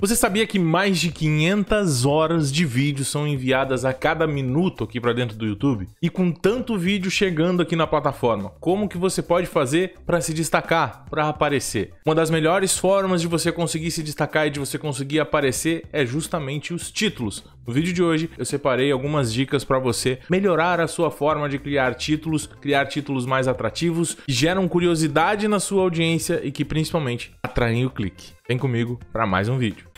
Você sabia que mais de 500 horas de vídeo são enviadas a cada minuto aqui para dentro do YouTube? E com tanto vídeo chegando aqui na plataforma, como que você pode fazer para se destacar, para aparecer? Uma das melhores formas de você conseguir se destacar e de você conseguir aparecer é justamente os títulos. No vídeo de hoje eu separei algumas dicas para você melhorar a sua forma de criar títulos, criar títulos mais atrativos, que geram curiosidade na sua audiência e que principalmente atraem o clique. Vem comigo para mais um vídeo.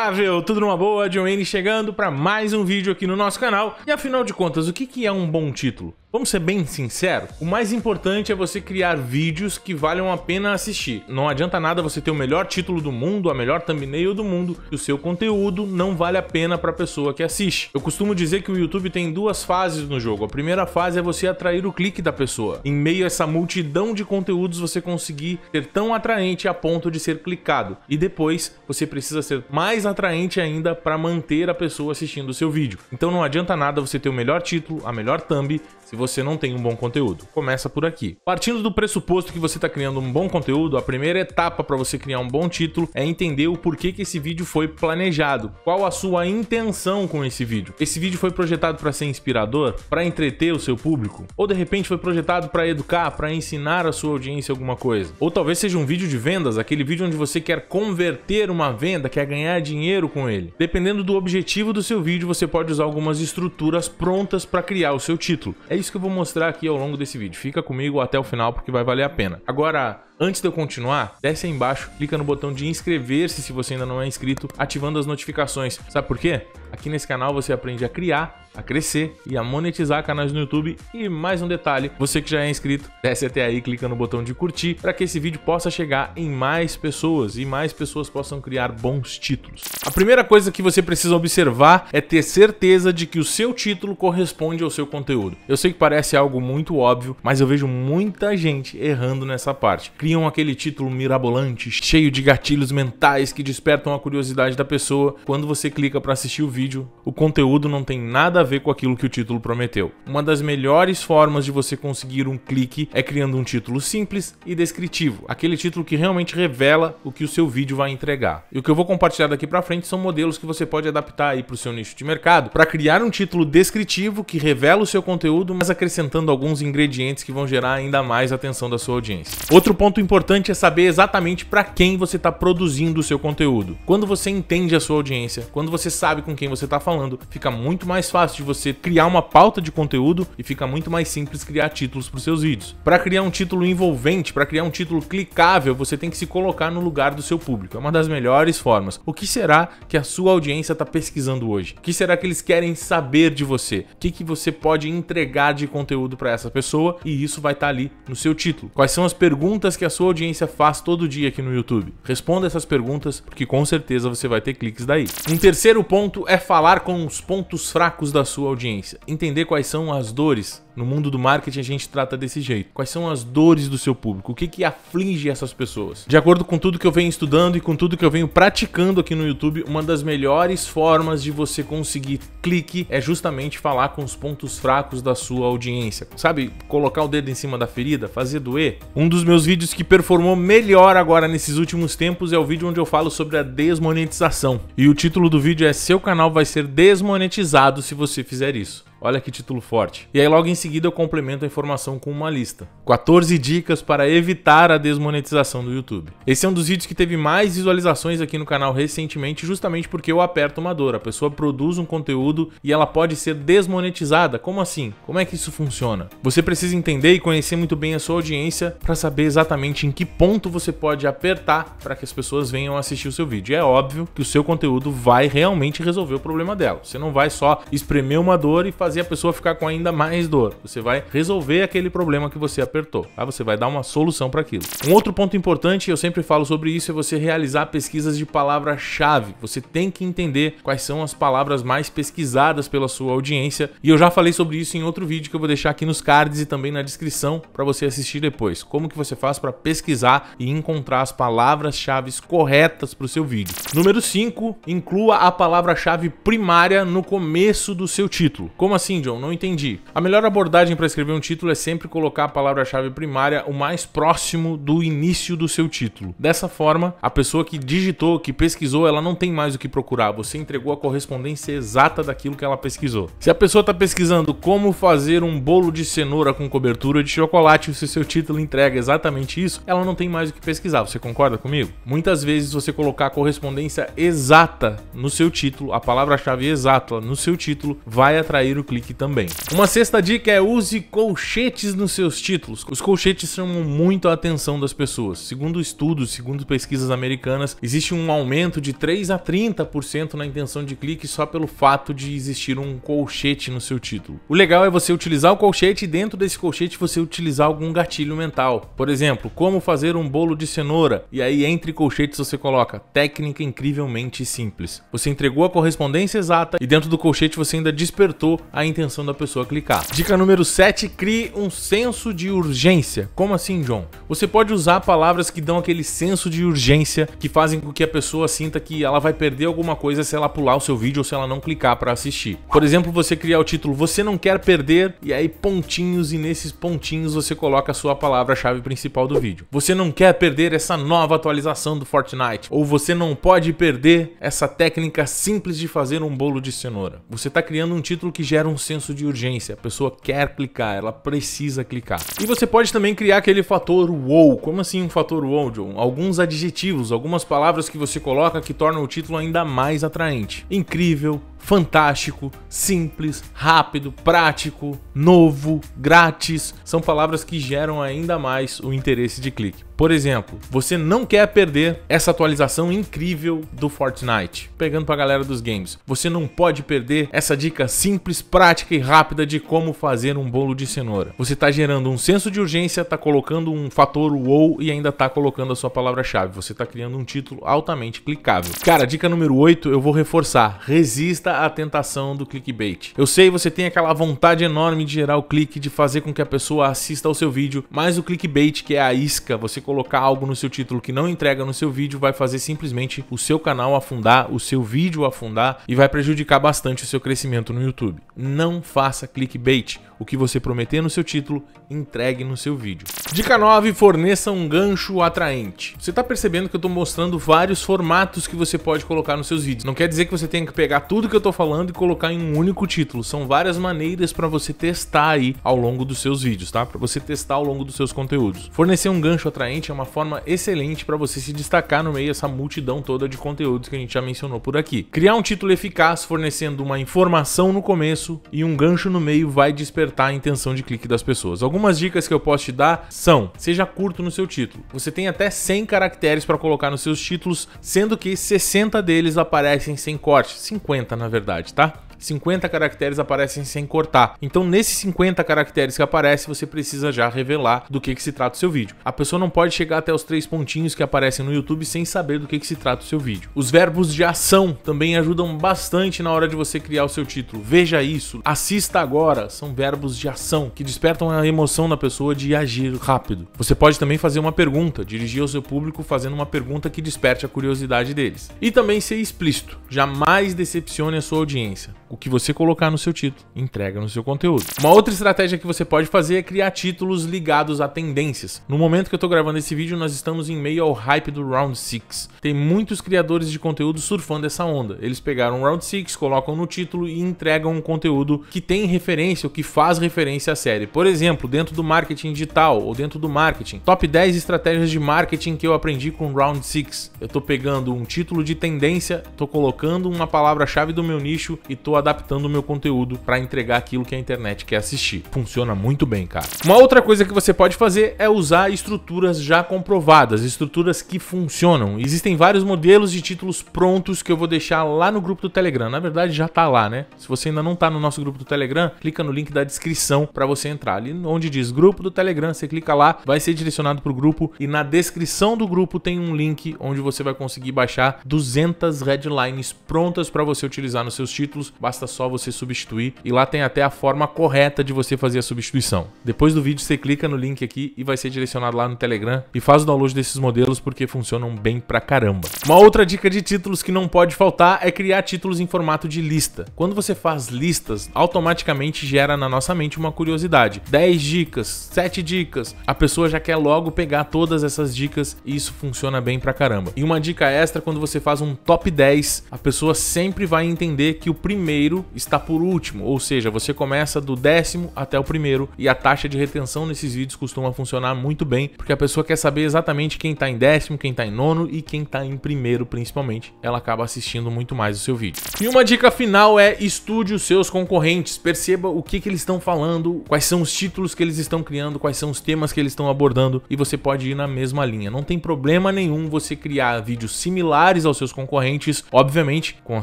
Instável, tudo numa boa, John Wayne chegando para mais um vídeo aqui no nosso canal. E afinal de contas, o que é um bom título? Vamos ser bem sincero, o mais importante é você criar vídeos que valham a pena assistir. Não adianta nada você ter o melhor título do mundo, a melhor thumbnail do mundo, e o seu conteúdo não vale a pena para a pessoa que assiste. Eu costumo dizer que o YouTube tem duas fases no jogo. A primeira fase é você atrair o clique da pessoa. Em meio a essa multidão de conteúdos, você conseguir ser tão atraente a ponto de ser clicado. E depois, você precisa ser mais atraente ainda para manter a pessoa assistindo o seu vídeo. Então não adianta nada você ter o melhor título, a melhor thumb, se você não tem um bom conteúdo. Começa por aqui. Partindo do pressuposto que você está criando um bom conteúdo, a primeira etapa para você criar um bom título é entender o porquê que esse vídeo foi planejado. Qual a sua intenção com esse vídeo? Esse vídeo foi projetado para ser inspirador, para entreter o seu público, ou de repente foi projetado para educar, para ensinar a sua audiência alguma coisa. Ou talvez seja um vídeo de vendas, aquele vídeo onde você quer converter uma venda, quer ganhar dinheiro com ele. Dependendo do objetivo do seu vídeo, você pode usar algumas estruturas prontas para criar o seu título. É isso isso que eu vou mostrar aqui ao longo desse vídeo. Fica comigo até o final porque vai valer a pena. Agora, antes de eu continuar, desce aí embaixo, clica no botão de inscrever-se se você ainda não é inscrito, ativando as notificações. Sabe por quê? Aqui nesse canal você aprende a criar, a crescer e a monetizar canais no YouTube. E mais um detalhe, você que já é inscrito, desce até aí, clica no botão de curtir para que esse vídeo possa chegar em mais pessoas e mais pessoas possam criar bons títulos. A primeira coisa que você precisa observar é ter certeza de que o seu título corresponde ao seu conteúdo. Eu sei que parece algo muito óbvio, mas eu vejo muita gente errando nessa parte. Criam aquele título mirabolante, cheio de gatilhos mentais que despertam a curiosidade da pessoa quando você clica para assistir o vídeo vídeo, o conteúdo não tem nada a ver com aquilo que o título prometeu. Uma das melhores formas de você conseguir um clique é criando um título simples e descritivo, aquele título que realmente revela o que o seu vídeo vai entregar. E o que eu vou compartilhar daqui para frente são modelos que você pode adaptar aí para o seu nicho de mercado para criar um título descritivo que revela o seu conteúdo, mas acrescentando alguns ingredientes que vão gerar ainda mais atenção da sua audiência. Outro ponto importante é saber exatamente para quem você está produzindo o seu conteúdo. Quando você entende a sua audiência, quando você sabe com quem você está falando. Fica muito mais fácil de você criar uma pauta de conteúdo e fica muito mais simples criar títulos para os seus vídeos. Para criar um título envolvente, para criar um título clicável, você tem que se colocar no lugar do seu público. É uma das melhores formas. O que será que a sua audiência está pesquisando hoje? O que será que eles querem saber de você? O que, que você pode entregar de conteúdo para essa pessoa? E isso vai estar tá ali no seu título. Quais são as perguntas que a sua audiência faz todo dia aqui no YouTube? Responda essas perguntas, porque com certeza você vai ter cliques daí. Um terceiro ponto é falar com os pontos fracos da sua audiência, entender quais são as dores. No mundo do marketing a gente trata desse jeito. Quais são as dores do seu público? O que, que aflige essas pessoas? De acordo com tudo que eu venho estudando e com tudo que eu venho praticando aqui no YouTube, uma das melhores formas de você conseguir clique é justamente falar com os pontos fracos da sua audiência. Sabe, colocar o dedo em cima da ferida, fazer doer. Um dos meus vídeos que performou melhor agora nesses últimos tempos é o vídeo onde eu falo sobre a desmonetização. E o título do vídeo é Seu canal canal vai ser desmonetizado se você fizer isso. Olha que título forte. E aí logo em seguida eu complemento a informação com uma lista. 14 dicas para evitar a desmonetização do YouTube. Esse é um dos vídeos que teve mais visualizações aqui no canal recentemente, justamente porque eu aperto uma dor. A pessoa produz um conteúdo e ela pode ser desmonetizada. Como assim? Como é que isso funciona? Você precisa entender e conhecer muito bem a sua audiência para saber exatamente em que ponto você pode apertar para que as pessoas venham assistir o seu vídeo. E é óbvio que o seu conteúdo vai realmente resolver o problema dela. Você não vai só espremer uma dor e fazer fazer a pessoa ficar com ainda mais dor. Você vai resolver aquele problema que você apertou, tá? Você vai dar uma solução para aquilo. Um outro ponto importante, eu sempre falo sobre isso, é você realizar pesquisas de palavra-chave. Você tem que entender quais são as palavras mais pesquisadas pela sua audiência. E eu já falei sobre isso em outro vídeo que eu vou deixar aqui nos cards e também na descrição para você assistir depois. Como que você faz para pesquisar e encontrar as palavras-chave corretas para o seu vídeo. Número 5, inclua a palavra-chave primária no começo do seu título. Como assim, John? Não entendi. A melhor abordagem para escrever um título é sempre colocar a palavra-chave primária o mais próximo do início do seu título. Dessa forma, a pessoa que digitou, que pesquisou, ela não tem mais o que procurar. Você entregou a correspondência exata daquilo que ela pesquisou. Se a pessoa está pesquisando como fazer um bolo de cenoura com cobertura de chocolate, se seu título entrega exatamente isso, ela não tem mais o que pesquisar. Você concorda comigo? Muitas vezes você colocar a correspondência exata no seu título, a palavra-chave exata no seu título, vai atrair o clique também. Uma sexta dica é use colchetes nos seus títulos. Os colchetes chamam muito a atenção das pessoas. Segundo estudos, segundo pesquisas americanas, existe um aumento de 3 a 30% na intenção de clique só pelo fato de existir um colchete no seu título. O legal é você utilizar o colchete e dentro desse colchete você utilizar algum gatilho mental. Por exemplo, como fazer um bolo de cenoura. E aí entre colchetes você coloca técnica incrivelmente simples. Você entregou a correspondência exata e dentro do colchete você ainda despertou a a intenção da pessoa clicar. Dica número 7, crie um senso de urgência. Como assim, John? Você pode usar palavras que dão aquele senso de urgência que fazem com que a pessoa sinta que ela vai perder alguma coisa se ela pular o seu vídeo ou se ela não clicar para assistir. Por exemplo, você criar o título Você não quer perder e aí pontinhos e nesses pontinhos você coloca a sua palavra-chave principal do vídeo. Você não quer perder essa nova atualização do Fortnite ou você não pode perder essa técnica simples de fazer um bolo de cenoura. Você está criando um título que gera um um senso de urgência. A pessoa quer clicar, ela precisa clicar. E você pode também criar aquele fator wow. Como assim um fator wow, John? Alguns adjetivos, algumas palavras que você coloca que tornam o título ainda mais atraente. Incrível, fantástico, simples, rápido, prático, novo, grátis, são palavras que geram ainda mais o interesse de clique. Por exemplo, você não quer perder essa atualização incrível do Fortnite. Pegando para a galera dos games, você não pode perder essa dica simples, prática e rápida de como fazer um bolo de cenoura. Você está gerando um senso de urgência, está colocando um fator wow e ainda está colocando a sua palavra-chave. Você está criando um título altamente clicável. Cara, dica número 8, eu vou reforçar. Resista a tentação do clickbait. Eu sei, você tem aquela vontade enorme de gerar o clique, de fazer com que a pessoa assista ao seu vídeo, mas o clickbait, que é a isca, você colocar algo no seu título que não entrega no seu vídeo, vai fazer simplesmente o seu canal afundar, o seu vídeo afundar e vai prejudicar bastante o seu crescimento no YouTube. Não faça clickbait o que você prometer no seu título, entregue no seu vídeo. Dica 9, forneça um gancho atraente. Você está percebendo que eu estou mostrando vários formatos que você pode colocar nos seus vídeos. Não quer dizer que você tenha que pegar tudo que eu estou falando e colocar em um único título. São várias maneiras para você testar aí ao longo dos seus vídeos, tá? Para você testar ao longo dos seus conteúdos. Fornecer um gancho atraente é uma forma excelente para você se destacar no meio dessa multidão toda de conteúdos que a gente já mencionou por aqui. Criar um título eficaz fornecendo uma informação no começo e um gancho no meio vai despertar a intenção de clique das pessoas. Algumas dicas que eu posso te dar são: seja curto no seu título. Você tem até 100 caracteres para colocar nos seus títulos, sendo que 60 deles aparecem sem corte, 50 na verdade, tá? 50 caracteres aparecem sem cortar. Então, nesses 50 caracteres que aparecem, você precisa já revelar do que, que se trata o seu vídeo. A pessoa não pode chegar até os três pontinhos que aparecem no YouTube sem saber do que, que se trata o seu vídeo. Os verbos de ação também ajudam bastante na hora de você criar o seu título. Veja isso, assista agora. São verbos de ação que despertam a emoção na pessoa de agir rápido. Você pode também fazer uma pergunta, dirigir ao seu público fazendo uma pergunta que desperte a curiosidade deles. E também ser explícito, jamais decepcione a sua audiência o que você colocar no seu título, entrega no seu conteúdo. Uma outra estratégia que você pode fazer é criar títulos ligados a tendências. No momento que eu estou gravando esse vídeo, nós estamos em meio ao hype do Round 6. Tem muitos criadores de conteúdo surfando essa onda. Eles pegaram o Round 6, colocam no título e entregam um conteúdo que tem referência ou que faz referência à série. Por exemplo, dentro do marketing digital ou dentro do marketing, top 10 estratégias de marketing que eu aprendi com o Round 6. Eu estou pegando um título de tendência, estou colocando uma palavra-chave do meu nicho e estou adaptando o meu conteúdo para entregar aquilo que a internet quer assistir. Funciona muito bem, cara. Uma outra coisa que você pode fazer é usar estruturas já comprovadas, estruturas que funcionam. Existem vários modelos de títulos prontos que eu vou deixar lá no grupo do Telegram. Na verdade, já tá lá, né? Se você ainda não tá no nosso grupo do Telegram, clica no link da descrição para você entrar. Ali onde diz grupo do Telegram, você clica lá, vai ser direcionado pro grupo e na descrição do grupo tem um link onde você vai conseguir baixar 200 headlines prontas para você utilizar nos seus títulos basta só você substituir e lá tem até a forma correta de você fazer a substituição. Depois do vídeo você clica no link aqui e vai ser direcionado lá no Telegram e faz o download desses modelos porque funcionam bem pra caramba. Uma outra dica de títulos que não pode faltar é criar títulos em formato de lista. Quando você faz listas, automaticamente gera na nossa mente uma curiosidade. 10 dicas, 7 dicas, a pessoa já quer logo pegar todas essas dicas e isso funciona bem pra caramba. E uma dica extra, quando você faz um top 10, a pessoa sempre vai entender que o primeiro primeiro está por último, ou seja, você começa do décimo até o primeiro e a taxa de retenção nesses vídeos costuma funcionar muito bem, porque a pessoa quer saber exatamente quem está em décimo, quem está em nono e quem está em primeiro principalmente, ela acaba assistindo muito mais o seu vídeo. E uma dica final é estude os seus concorrentes, perceba o que, que eles estão falando, quais são os títulos que eles estão criando, quais são os temas que eles estão abordando e você pode ir na mesma linha. Não tem problema nenhum você criar vídeos similares aos seus concorrentes, obviamente com a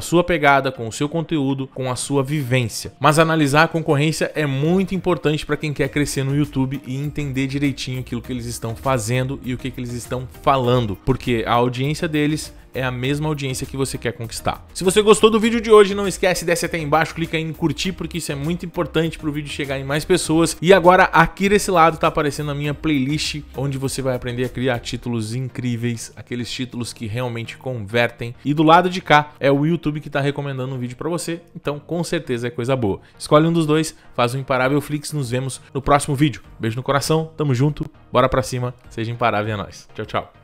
sua pegada, com o seu conteúdo, com a sua vivência. Mas analisar a concorrência é muito importante para quem quer crescer no YouTube e entender direitinho aquilo que eles estão fazendo e o que, que eles estão falando, porque a audiência deles é a mesma audiência que você quer conquistar. Se você gostou do vídeo de hoje, não esquece, desce até embaixo, clica em curtir, porque isso é muito importante para o vídeo chegar em mais pessoas. E agora, aqui desse lado, está aparecendo a minha playlist, onde você vai aprender a criar títulos incríveis, aqueles títulos que realmente convertem. E do lado de cá é o YouTube que está recomendando um vídeo para você, então com certeza é coisa boa. Escolhe um dos dois, faz um imparável Flix, nos vemos no próximo vídeo. Beijo no coração, tamo junto, bora pra cima, seja imparável é nós. Tchau, tchau.